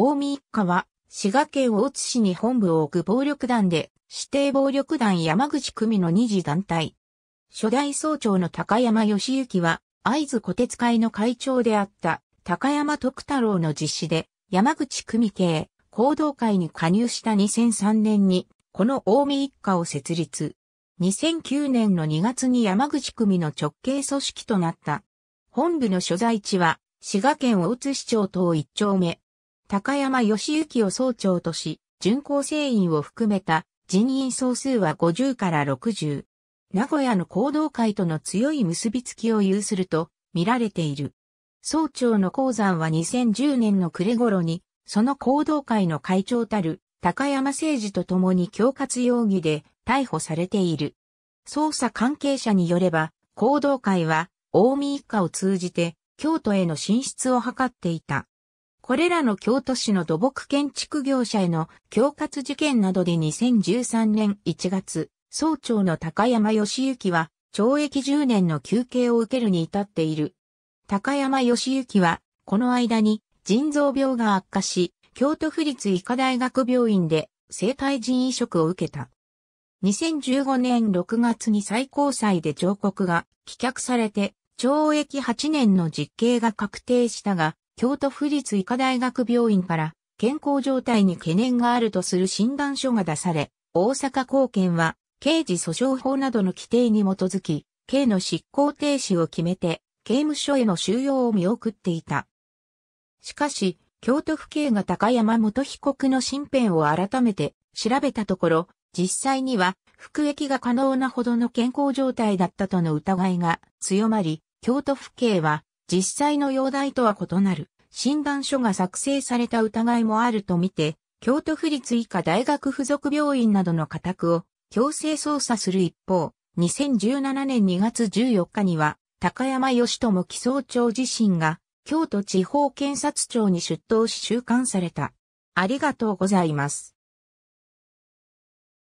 近江一家は、滋賀県大津市に本部を置く暴力団で、指定暴力団山口組の二次団体。初代総長の高山義行は、会津小鉄会の会長であった高山徳太郎の実施で、山口組系行動会に加入した2003年に、この近江一家を設立。2009年の2月に山口組の直系組織となった。本部の所在地は、滋賀県大津市長等一丁目、高山義行を総長とし、巡航成員を含めた人員総数は50から60。名古屋の行動会との強い結びつきを有すると見られている。総長の鉱山は2010年の暮れ頃に、その行動会の会長たる高山誠二と共に恐喝容疑で逮捕されている。捜査関係者によれば、行動会は、大見一家を通じて、京都への進出を図っていた。これらの京都市の土木建築業者への恐喝事件などで2013年1月、総長の高山義行は懲役10年の休刑を受けるに至っている。高山義行は、この間に腎臓病が悪化し、京都府立医科大学病院で生体腎移植を受けた。2015年6月に最高裁で上告が棄却されて、懲役8年の実刑が確定したが、京都府立医科大学病院から健康状態に懸念があるとする診断書が出され、大阪高検は刑事訴訟法などの規定に基づき、刑の執行停止を決めて、刑務所への収容を見送っていた。しかし、京都府警が高山元被告の身辺を改めて調べたところ、実際には服役が可能なほどの健康状態だったとの疑いが強まり、京都府警は実際の容体とは異なる診断書が作成された疑いもあるとみて、京都府立医科大学附属病院などの家宅を強制捜査する一方、2017年2月14日には、高山義智基礎長自身が、京都地方検察庁に出頭し収監された。ありがとうございます。